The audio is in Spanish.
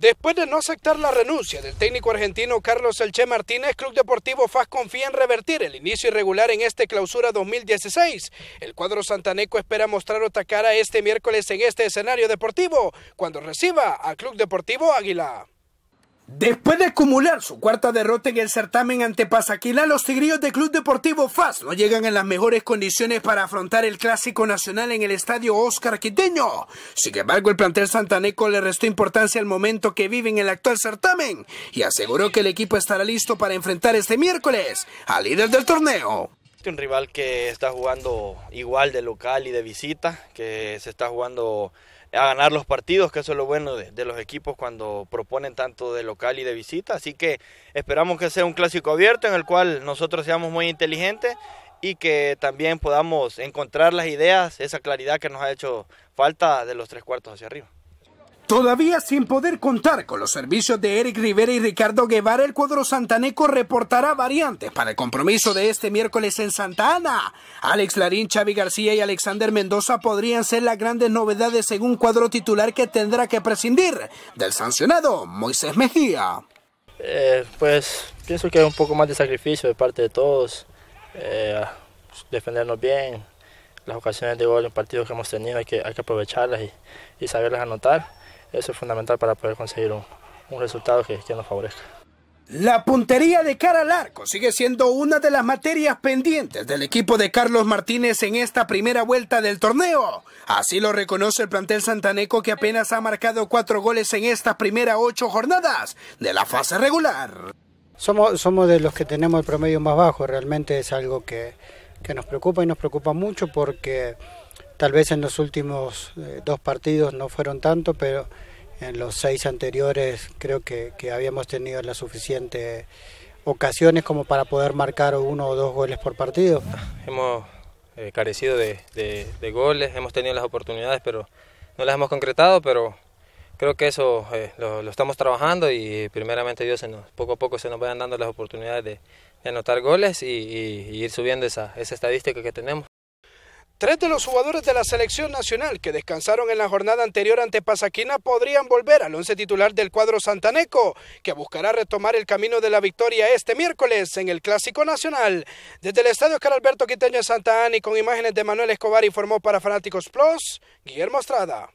Después de no aceptar la renuncia del técnico argentino Carlos Elche Martínez, Club Deportivo FAS confía en revertir el inicio irregular en este clausura 2016. El cuadro santaneco espera mostrar otra cara este miércoles en este escenario deportivo, cuando reciba al Club Deportivo Águila. Después de acumular su cuarta derrota en el certamen ante Pasaquila, los tigrillos del Club Deportivo FAS no llegan en las mejores condiciones para afrontar el Clásico Nacional en el Estadio Oscar Quiteño. Sin embargo, el plantel santaneco le restó importancia al momento que vive en el actual certamen y aseguró que el equipo estará listo para enfrentar este miércoles al líder del torneo. Un rival que está jugando igual de local y de visita, que se está jugando a ganar los partidos, que eso es lo bueno de, los equipos cuando proponen tanto de local y de visita. Así que esperamos que sea un clásico abierto en el cual nosotros seamos muy inteligentes y que también podamos encontrar las ideas, esa claridad que nos ha hecho falta de los tres cuartos hacia arriba. Todavía sin poder contar con los servicios de Eric Rivera y Ricardo Guevara, el cuadro santaneco reportará variantes para el compromiso de este miércoles en Santa Ana. Alex Larín, Xavi García y Alexander Mendoza podrían ser las grandes novedades según cuadro titular que tendrá que prescindir del sancionado Moisés Mejía. Eh, pues pienso que es un poco más de sacrificio de parte de todos, eh, defendernos bien, las ocasiones de gol en partidos que hemos tenido hay que, hay que aprovecharlas y saberlas anotar. Eso es fundamental para poder conseguir un, resultado que, nos favorezca. La puntería de cara al arco sigue siendo una de las materias pendientes del equipo de Carlos Martínez en esta primera vuelta del torneo. Así lo reconoce el plantel santaneco que apenas ha marcado cuatro goles en estas primeras ocho jornadas de la fase regular. Somos, somos de los que tenemos el promedio más bajo, realmente es algo que, que nos preocupa y nos preocupa mucho porque Tal vez en los últimos eh, dos partidos no fueron tanto, pero en los seis anteriores creo que, habíamos tenido las suficientes ocasiones como para poder marcar uno o dos goles por partido. Hemos eh, carecido de, goles, hemos tenido las oportunidades, pero no las hemos concretado, pero creo que eso eh, lo, estamos trabajando y primeramente Dios se nos, poco a poco se nos vayan dando las oportunidades de, anotar goles y, ir subiendo esa estadística que tenemos. Tres de los jugadores de la selección nacional que descansaron en la jornada anterior ante Pasaquina podrían volver al once titular del cuadro santaneco, que buscará retomar el camino de la victoria este miércoles en el Clásico Nacional. Desde el Estadio Oscar Alberto Quiteño de Santa Ana y con imágenes de Manuel Escobar informó para Fanáticos Plus, Guillermo Estrada.